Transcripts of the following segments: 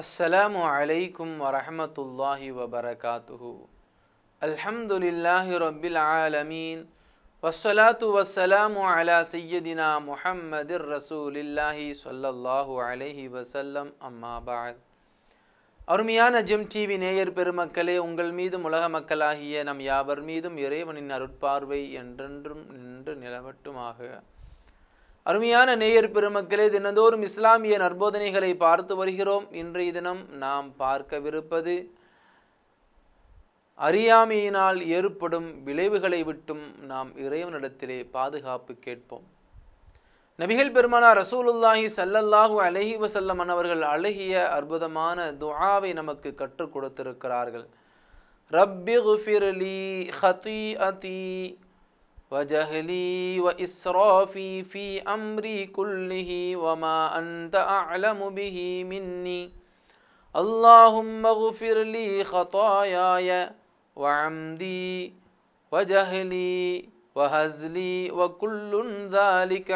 அஸ்ஸலாமு அலைக்கும் வரஹமத்துல்லாஹி வபரகாத்துஹு அல்ஹம்துலில்லாஹி ரொபில் ஆலமீன் வஸ்ஸலாத்து வஸ்ஸலாமு அலா சையதினா முஹம்மதிர் ரசூலில்லாஹி சொல்லல்லாஹு அலைஹி வசல்லம் அம்மா அருமையான ஜிம் டிவி நேயர் பெருமக்களே உங்கள் மீதும் உலக மக்களாகிய நம் யாவர் மீதும் இறைவனின் அருட்பார்வை என்றென்றும் நின்று நிலவட்டுமாக அருமையான நேயர் பெருமக்களே தினந்தோறும் இஸ்லாமிய நற்போதனைகளை பார்த்து வருகிறோம் இன்றைய தினம் நாம் பார்க்கவிருப்பது அறியாமையினால் ஏற்படும் விளைவுகளை விட்டும் நாம் இறைவனிடத்திலே பாதுகாப்பு கேட்போம் நபிகள் பெருமானார் ரசூலுல்லாஹி சல்லல்லாஹூ அலஹி வசல்லமன் அவர்கள் அழகிய அற்புதமான துஆவை நமக்கு கற்றுக் கொடுத்திருக்கிறார்கள் ரப்பி அலி ஹத்தி அதி و جہلی و اسر کل وما ما منی اللہ فرلی خطو اغفر جہلی و حزلی و کلک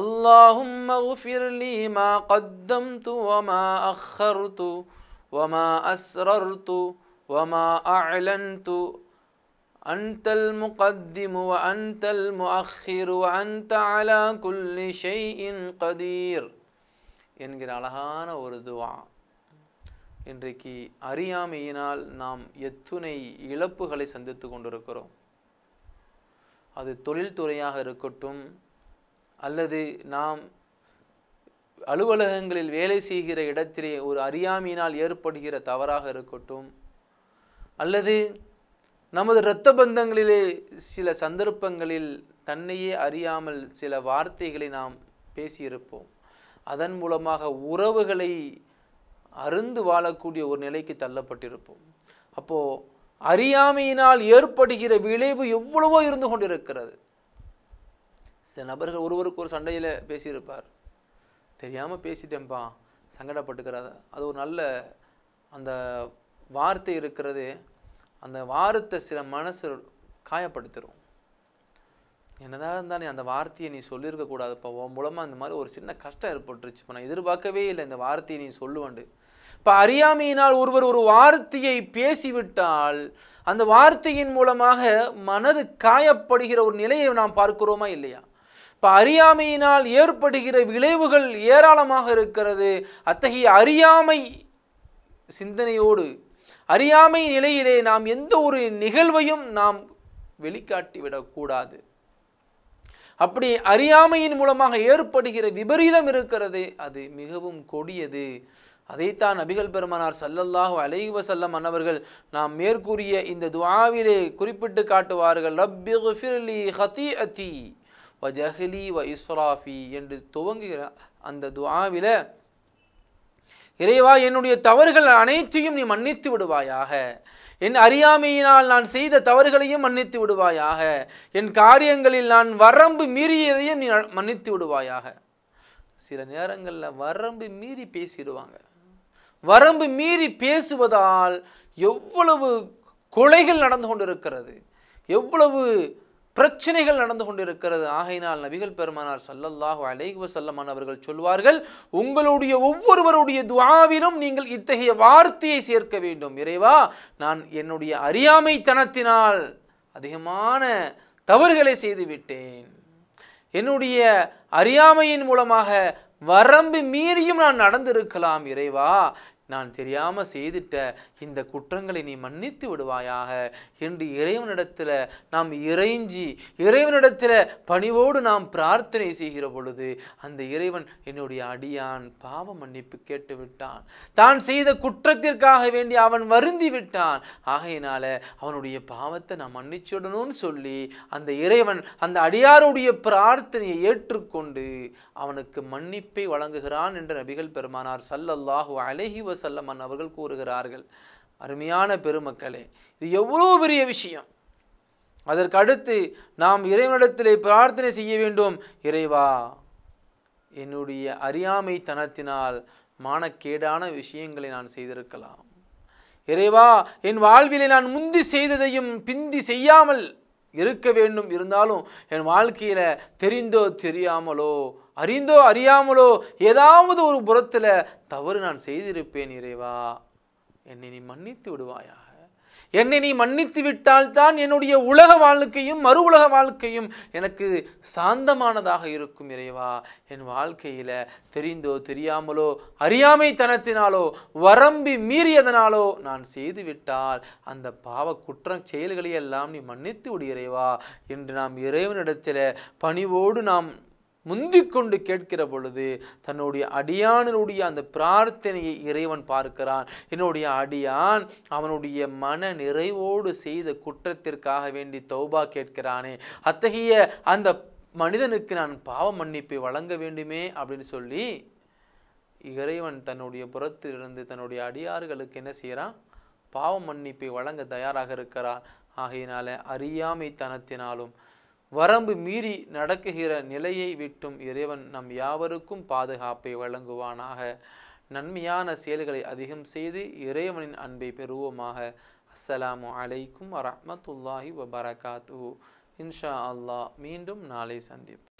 اللہ فرلی ماں قدم اغفر و ما قدمت وما و وما اسر وما و أنت المقدم وأنت المؤخر وأنت على كل شيء قدير என்கிற அழகான ஒரு துவா இன்றைக்கு அறியாமையினால் நாம் எத்துணை இழப்புகளை சந்தித்து கொண்டிருக்கிறோம் அது தொழில்துறையாக இருக்கட்டும் அல்லது நாம் அலுவலகங்களில் வேலை செய்கிற இடத்திலே ஒரு அறியாமையினால் ஏற்படுகிற தவறாக இருக்கட்டும் அல்லது நமது இரத்த பந்தங்களிலே சில சந்தர்ப்பங்களில் தன்னையே அறியாமல் சில வார்த்தைகளை நாம் பேசியிருப்போம் அதன் மூலமாக உறவுகளை அருந்து வாழக்கூடிய ஒரு நிலைக்கு தள்ளப்பட்டிருப்போம் அப்போது அறியாமையினால் ஏற்படுகிற விளைவு எவ்வளவோ இருந்து கொண்டிருக்கிறது சில நபர்கள் ஒருவருக்கு ஒரு சண்டையில் பேசியிருப்பார் தெரியாமல் பேசிட்டேன்ப்பா சங்கடப்பட்டுக்கிறாத அது ஒரு நல்ல அந்த வார்த்தை இருக்கிறது அந்த வாரத்தை சில மனசு காயப்படுத்திடும் என்னதான் நீ அந்த வார்த்தையை நீ சொல்லியிருக்கக்கூடாதுப்பா உன் மூலமாக அந்த மாதிரி ஒரு சின்ன கஷ்டம் ஏற்பட்டுருச்சு இப்போ நான் எதிர்பார்க்கவே இல்லை இந்த வார்த்தையை நீ சொல்லுவண்டு இப்போ அறியாமையினால் ஒருவர் ஒரு வார்த்தையை பேசிவிட்டால் அந்த வார்த்தையின் மூலமாக மனது காயப்படுகிற ஒரு நிலையை நாம் பார்க்கிறோமா இல்லையா இப்போ அறியாமையினால் ஏற்படுகிற விளைவுகள் ஏராளமாக இருக்கிறது அத்தகைய அறியாமை சிந்தனையோடு அறியாமை நிலையிலே நாம் எந்த ஒரு நிகழ்வையும் நாம் வெளிக்காட்டிவிடக்கூடாது அப்படி அறியாமையின் மூலமாக ஏற்படுகிற விபரீதம் இருக்கிறது அது மிகவும் கொடியது அதைத்தான் நபிகள் பெருமானார் சல்லல்லாஹு அலைஹி வசல்லம் அன்னவர்கள் நாம் மேற்கூறிய இந்த துவாவிலே குறிப்பிட்டு காட்டுவார்கள் ரப்பி ஹதி அதி வ ஜஹ்லி வ இஸ்ராஃபி என்று துவங்குகிற அந்த துவாவில் இறைவா என்னுடைய தவறுகள் அனைத்தையும் நீ மன்னித்து விடுவாயாக என் அறியாமையினால் நான் செய்த தவறுகளையும் மன்னித்து விடுவாயாக என் காரியங்களில் நான் வரம்பு மீறியதையும் நீ மன்னித்து விடுவாயாக சில நேரங்களில் வரம்பு மீறி பேசிடுவாங்க வரம்பு மீறி பேசுவதால் எவ்வளவு கொலைகள் நடந்து கொண்டிருக்கிறது எவ்வளவு பிரச்சனைகள் நடந்து கொண்டிருக்கிறது ஆகையினால் நபிகள் பெருமானார் சல்லல்லாஹு அலைஹி வசல்லமான் அவர்கள் சொல்வார்கள் உங்களுடைய ஒவ்வொருவருடைய துவாவிலும் நீங்கள் இத்தகைய வார்த்தையை சேர்க்க வேண்டும் இறைவா நான் என்னுடைய அறியாமைத்தனத்தினால் அதிகமான தவறுகளை செய்துவிட்டேன் என்னுடைய அறியாமையின் மூலமாக வரம்பு மீறியும் நான் நடந்திருக்கலாம் இறைவா நான் தெரியாமல் செய்துட்ட இந்த குற்றங்களை நீ மன்னித்து விடுவாயாக என்று இறைவனிடத்தில் நாம் இறைஞ்சி இறைவனிடத்தில் பணிவோடு நாம் பிரார்த்தனை செய்கிற பொழுது அந்த இறைவன் என்னுடைய அடியான் பாவ மன்னிப்பு கேட்டு விட்டான் தான் செய்த குற்றத்திற்காக வேண்டி அவன் வருந்தி விட்டான் ஆகையினால அவனுடைய பாவத்தை நான் மன்னிச்சுடணும்னு சொல்லி அந்த இறைவன் அந்த அடியாருடைய பிரார்த்தனையை ஏற்றுக்கொண்டு அவனுக்கு மன்னிப்பை வழங்குகிறான் என்று நபிகள் பெருமானார் சல்லல்லாஹு அலஹி வச சல்லமன் அவர்கள் கூறுகிறார்கள் அருமையான பெருமக்களே இது எவ்வளோ பெரிய விஷயம் அதற்கடுத்து நாம் இறைவனிடத்திலே பிரார்த்தனை செய்ய வேண்டும் இறைவா என்னுடைய அறியாமைத்தனத்தினால் மானக்கேடான விஷயங்களை நான் செய்திருக்கலாம் இறைவா என் வாழ்விலை நான் முந்தி செய்ததையும் பிந்தி செய்யாமல் இருக்க வேண்டும் இருந்தாலும் என் வாழ்க்கையில் தெரிந்தோ தெரியாமலோ அறிந்தோ அறியாமலோ ஏதாவது ஒரு புறத்தில் தவறு நான் செய்திருப்பேன் இறைவா என்னை நீ மன்னித்து விடுவாயா என்னை நீ மன்னித்து விட்டால்தான் என்னுடைய உலக வாழ்க்கையும் மறு உலக வாழ்க்கையும் எனக்கு சாந்தமானதாக இருக்கும் இறைவா என் வாழ்க்கையில் தெரிந்தோ தெரியாமலோ அறியாமை தனத்தினாலோ வரம்பி மீறியதனாலோ நான் செய்துவிட்டால் அந்த பாவ குற்றம் செயல்களையெல்லாம் நீ மன்னித்து விடு இறைவா என்று நாம் இறைவனிடத்தில் பணிவோடு நாம் முந்திக்கொண்டு கேட்கிற பொழுது தன்னுடைய அடியானுடைய அந்த பிரார்த்தனையை இறைவன் பார்க்கிறான் என்னுடைய அடியான் அவனுடைய மன நிறைவோடு செய்த குற்றத்திற்காக வேண்டி தௌபா கேட்கிறானே அத்தகைய அந்த மனிதனுக்கு நான் பாவ மன்னிப்பை வழங்க வேண்டுமே அப்படின்னு சொல்லி இறைவன் தன்னுடைய புறத்திலிருந்து தன்னுடைய அடியார்களுக்கு என்ன செய்கிறான் பாவ மன்னிப்பை வழங்க தயாராக இருக்கிறார் ஆகையினால அறியாமை தனத்தினாலும் வரம்பு மீறி நடக்குகிற நிலையை விட்டும் இறைவன் நம் யாவருக்கும் பாதுகாப்பை வழங்குவானாக நன்மையான செயல்களை அதிகம் செய்து இறைவனின் அன்பை பெறுவோமாக அஸ்ஸலாமு அலைக்கும் வரமத்துல்லாஹி வபரகாத்து இன்ஷா அல்லாஹ் மீண்டும் நாளை சந்திப்போம்